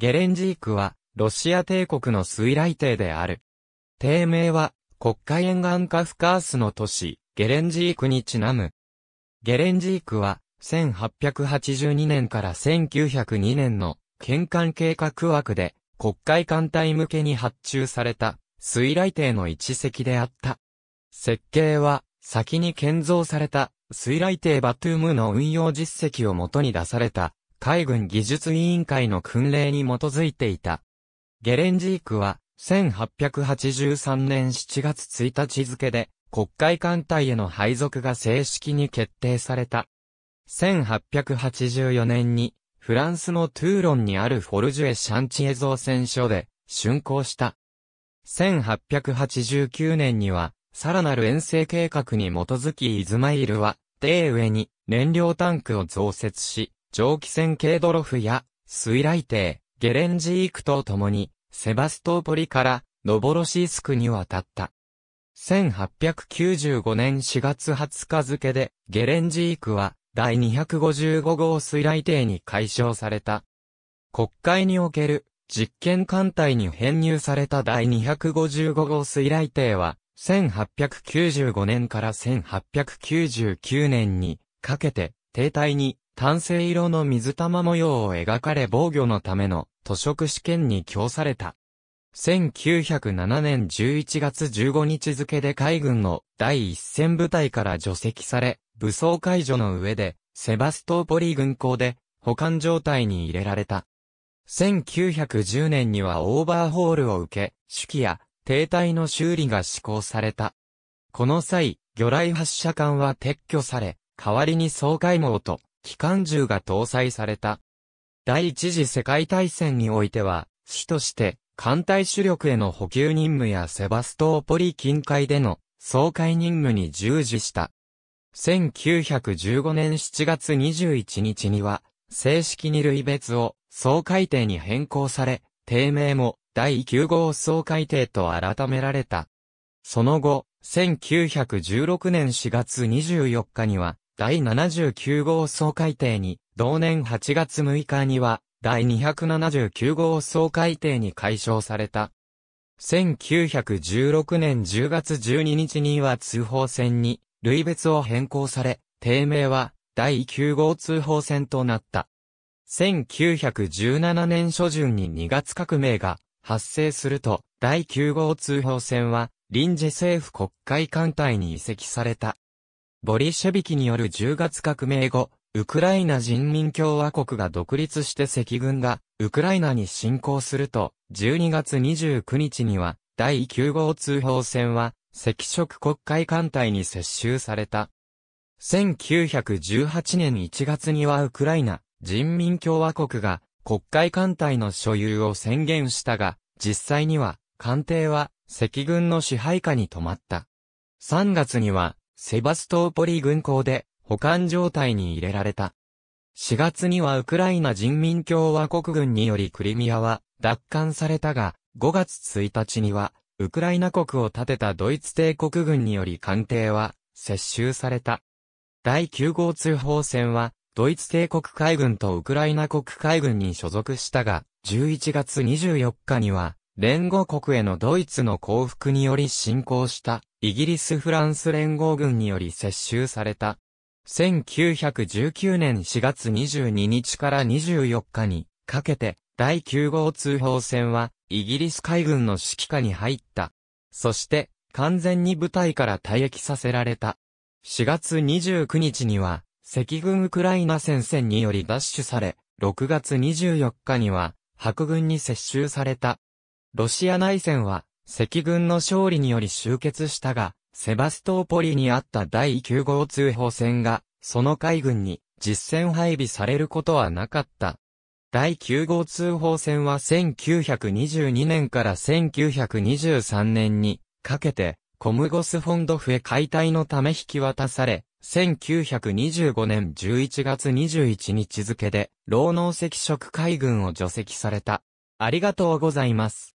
ゲレンジークは、ロシア帝国の水雷帝である。帝名は、国家沿岸カフカースの都市、ゲレンジークにちなむ。ゲレンジークは、1882年から1902年の、県間計画枠で、国会艦隊向けに発注された、水雷艇の一隻であった。設計は、先に建造された、水雷艇バトゥームの運用実績をもとに出された、海軍技術委員会の訓令に基づいていた。ゲレンジークは、1883年7月1日付で、国会艦隊への配属が正式に決定された。1884年に、フランスのトゥーロンにあるフォルジュエ・シャンチエ造船所で、竣工した。1889年には、さらなる遠征計画に基づきイズマイルは、デーウェに燃料タンクを増設し、蒸気船ケドロフや、水雷艇、ゲレンジークと共に、セバストーポリから、ノボロシースクに渡った。1895年4月20日付で、ゲレンジークは、第255号水雷艇に解消された。国会における、実験艦隊に編入された第255号水雷艇は、1895年から1899年にかけて停滞に単性色の水玉模様を描かれ防御のための塗色試験に供された。1907年11月15日付で海軍の第一線部隊から除籍され、武装解除の上で、セバストーポリ軍港で保管状態に入れられた。1910年にはオーバーホールを受け、手記や停滞の修理が施行された。この際、魚雷発射艦は撤去され、代わりに掃海網と機関銃が搭載された。第一次世界大戦においては、主として、艦隊主力への補給任務やセバストーポリ近海での総会任務に従事した。1915年7月21日には、正式に類別を総会艇に変更され、定名も第9号総会艇と改められた。その後、1916年4月24日には、第79号総改定に、同年8月6日には、第279号総改定に解消された。1916年10月12日には通報船に、類別を変更され、定名は、第9号通報船となった。1917年初旬に2月革命が発生すると、第9号通報船は、臨時政府国会艦隊に移籍された。ボリシェビキによる10月革命後、ウクライナ人民共和国が独立して赤軍が、ウクライナに侵攻すると、12月29日には、第9号通報船は、赤色国会艦隊に接収された。1918年1月にはウクライナ人民共和国が国会艦隊の所有を宣言したが、実際には艦艇は赤軍の支配下に止まった。3月にはセバストーポリ軍港で保管状態に入れられた。4月にはウクライナ人民共和国軍によりクリミアは奪還されたが、5月1日には、ウクライナ国を建てたドイツ帝国軍により艦艇は接収された。第9号通報船は、ドイツ帝国海軍とウクライナ国海軍に所属したが、11月24日には、連合国へのドイツの降伏により侵攻した。イギリス・フランス連合軍により接収された。1919年4月22日から24日にかけて第9号通報戦はイギリス海軍の指揮下に入った。そして完全に部隊から退役させられた。4月29日には赤軍ウクライナ戦線により奪取され、6月24日には白軍に接収された。ロシア内戦は赤軍の勝利により終結したが、セバストーポリにあった第9号通報船が、その海軍に実戦配備されることはなかった。第9号通報船は1922年から1923年にかけて、コムゴスフォンドフへ解体のため引き渡され、1925年11月21日付で、労農赤色海軍を除籍された。ありがとうございます。